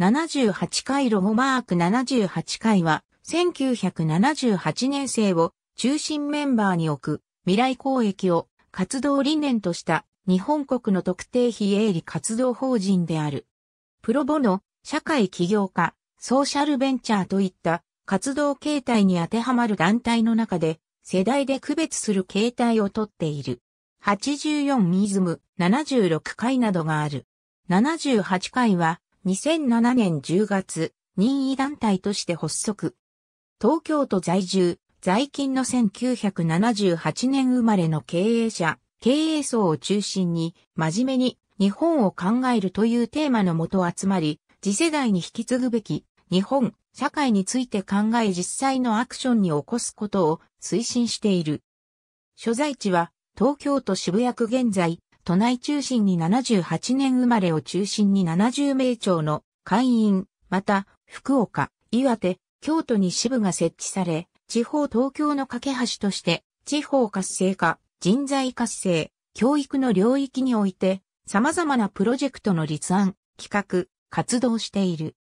78回ロゴマーク78回は、1978年生を中心メンバーに置く未来公益を活動理念とした日本国の特定非営利活動法人である。プロボの社会起業家、ソーシャルベンチャーといった活動形態に当てはまる団体の中で世代で区別する形態をとっている。84ミズム76回などがある。78回は2007年10月、任意団体として発足。東京都在住、在勤の1978年生まれの経営者、経営層を中心に、真面目に日本を考えるというテーマのもと集まり、次世代に引き継ぐべき、日本、社会について考え実際のアクションに起こすことを推進している。所在地は東京都渋谷区現在、都内中心に78年生まれを中心に70名長の会員、また、福岡、岩手、京都に支部が設置され、地方東京の架け橋として、地方活性化、人材活性、教育の領域において、様々なプロジェクトの立案、企画、活動している。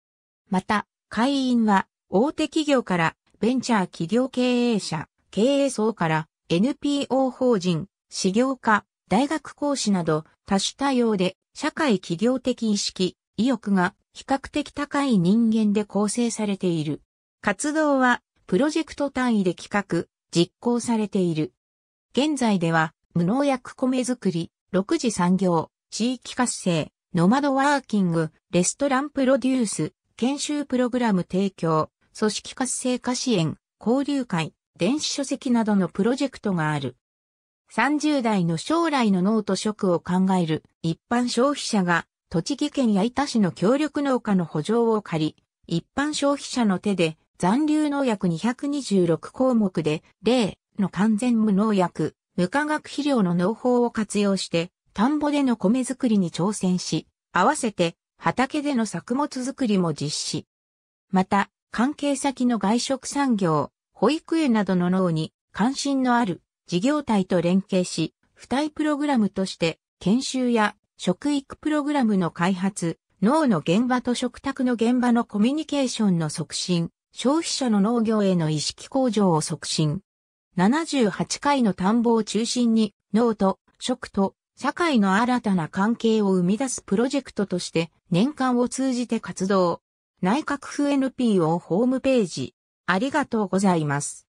また、会員は、大手企業から、ベンチャー企業経営者、経営層から、NPO 法人、事業家、大学講師など多種多様で社会企業的意識、意欲が比較的高い人間で構成されている。活動はプロジェクト単位で企画、実行されている。現在では無農薬米作り、6次産業、地域活性、ノマドワーキング、レストランプロデュース、研修プログラム提供、組織活性化支援、交流会、電子書籍などのプロジェクトがある。30代の将来の脳と食を考える一般消費者が栃木県矢板市の協力農家の補助を借り、一般消費者の手で残留農薬226項目で例の完全無農薬、無化学肥料の農法を活用して田んぼでの米作りに挑戦し、合わせて畑での作物作りも実施。また、関係先の外食産業、保育園などの脳に関心のある事業体と連携し、付帯プログラムとして研修や食育プログラムの開発、脳の現場と食卓の現場のコミュニケーションの促進、消費者の農業への意識向上を促進。78回の田んぼを中心に、脳と食と社会の新たな関係を生み出すプロジェクトとして年間を通じて活動。内閣府 NPO ホームページ。ありがとうございます。